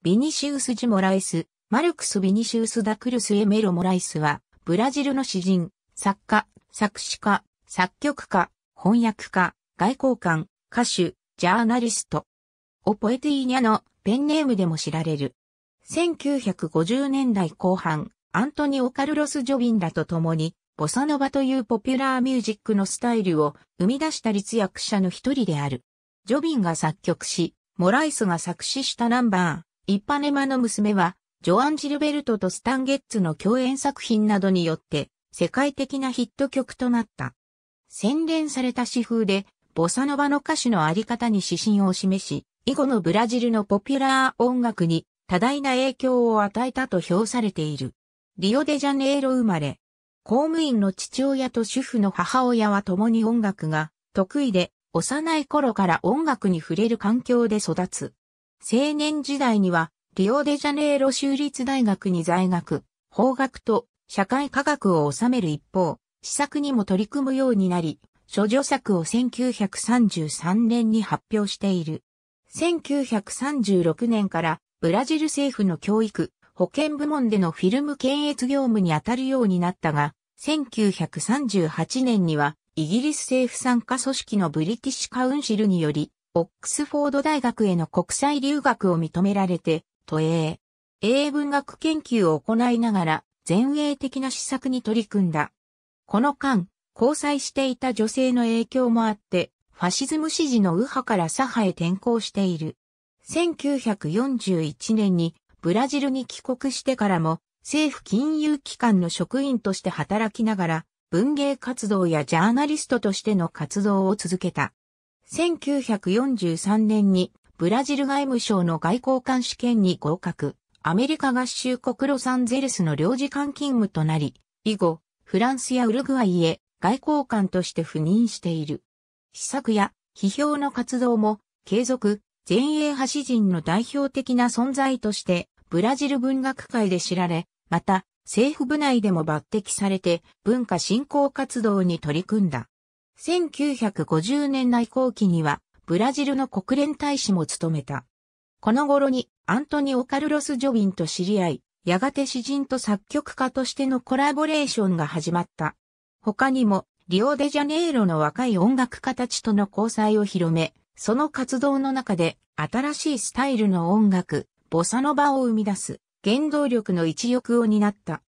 ビニシウス・ジ・モライス、マルクス・ビニシウス・ダクルス・エメロ・モライスは、ブラジルの詩人、作家、作詞家、作曲家、翻訳家、外交官、歌手、ジャーナリスト。オポエティーニャのペンネームでも知られる。1950年代後半、アントニオ・カルロス・ジョビンらと共に、ボサノバというポピュラーミュージックのスタイルを生み出した立役者の一人である。ジョビンが作曲し、モライスが作詞したナンバー、一パネマの娘は、ジョアン・ジルベルトとスタン・ゲッツの共演作品などによって、世界的なヒット曲となった。洗練された詩風で、ボサノバの歌手のあり方に指針を示し、以後のブラジルのポピュラー音楽に多大な影響を与えたと評されている。リオデジャネイロ生まれ。公務員の父親と主婦の母親は共に音楽が得意で、幼い頃から音楽に触れる環境で育つ。青年時代には、リオデジャネイロ州立大学に在学、法学と社会科学を収める一方、施策にも取り組むようになり、諸女作を1933年に発表している。1936年からブラジル政府の教育、保健部門でのフィルム検閲業務に当たるようになったが、1938年にはイギリス政府参加組織のブリティッシュカウンシルによりオックスフォード大学への国際留学を認められて、都営、英文学研究を行いながら、前衛的な施策に取り組んだ。この間、交際していた女性の影響もあって、ファシズム支持の右派から左派へ転向している。1941年にブラジルに帰国してからも政府金融機関の職員として働きながら文芸活動やジャーナリストとしての活動を続けた。1943年にブラジル外務省の外交官試験に合格、アメリカ合衆国ロサンゼルスの領事館勤務となり、以後、フランスやウルグアイへ外交官として赴任している。施策や批評の活動も継続、前衛派人の代表的な存在として、ブラジル文学界で知られ、また、政府部内でも抜擢されて、文化振興活動に取り組んだ。1950年代後期には、ブラジルの国連大使も務めた。この頃に、アントニオ・カルロス・ジョビンと知り合い、やがて詩人と作曲家としてのコラボレーションが始まった。他にも、リオデジャネイロの若い音楽家たちとの交際を広め、その活動の中で新しいスタイルの音楽、ボサノバを生み出す原動力の一翼を担った。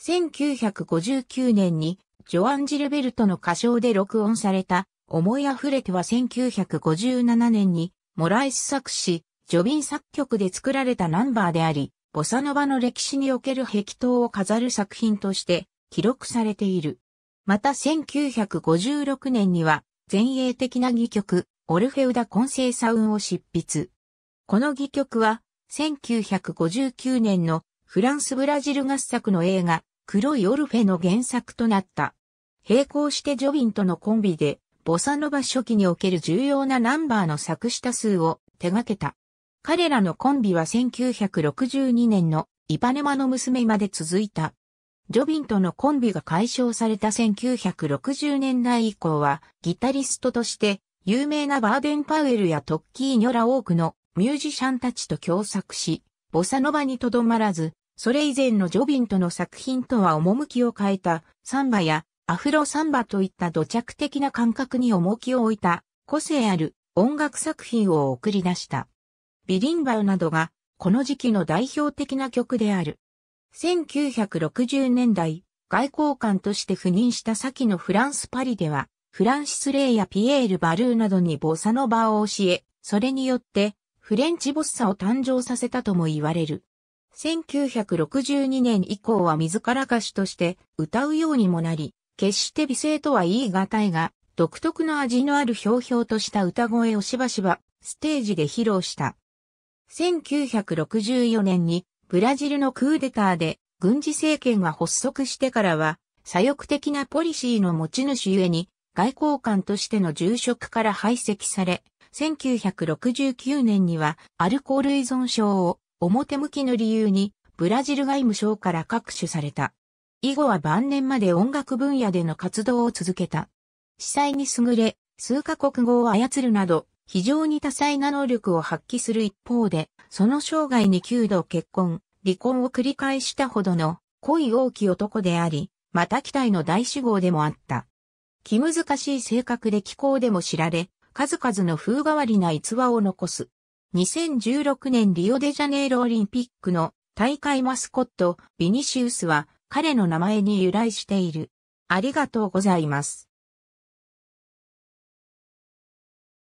1959年にジョアン・ジルベルトの歌唱で録音された、思い溢れては1957年に、モライス作詞、ジョビン作曲で作られたナンバーであり、ボサノバの歴史における壁頭を飾る作品として記録されている。また1956年には前衛的な戯曲、オルフェウダ・コンセイサウンを執筆。この戯曲は1959年のフランス・ブラジル合作の映画、黒いオルフェの原作となった。並行してジョビンとのコンビで、ボサノバ初期における重要なナンバーの作詞多数を手掛けた。彼らのコンビは1962年のイパネマの娘まで続いた。ジョビンとのコンビが解消された1960年代以降は、ギタリストとして、有名なバーデン・パウエルやトッキーニョラ多くのミュージシャンたちと共作し、ボサノバにとどまらず、それ以前のジョビンとの作品とは趣を変えたサンバやアフロサンバといった土着的な感覚に重きを置いた個性ある音楽作品を送り出した。ビリンバウなどがこの時期の代表的な曲である。1960年代、外交官として赴任した先のフランスパリでは、フランシス・レイやピエール・バルーなどにボサノバを教え、それによってフレンチボッサを誕生させたとも言われる。1962年以降は自ら歌手として歌うようにもなり、決して美声とは言い難いが、独特の味のあるひょうひょうとした歌声をしばしばステージで披露した。1964年にブラジルのクーデターで軍事政権が発足してからは左翼的なポリシーの持ち主ゆえに外交官としての重職から排斥され、1969年にはアルコール依存症を表向きの理由に、ブラジル外務省から各種された。以後は晩年まで音楽分野での活動を続けた。司祭に優れ、数カ国語を操るなど、非常に多彩な能力を発揮する一方で、その生涯に9度結婚、離婚を繰り返したほどの、恋多き男であり、また期待の大志望でもあった。気難しい性格で気候でも知られ、数々の風変わりな逸話を残す。2016年リオデジャネイロオリンピックの大会マスコット、ビニシウスは彼の名前に由来している。ありがとうございます。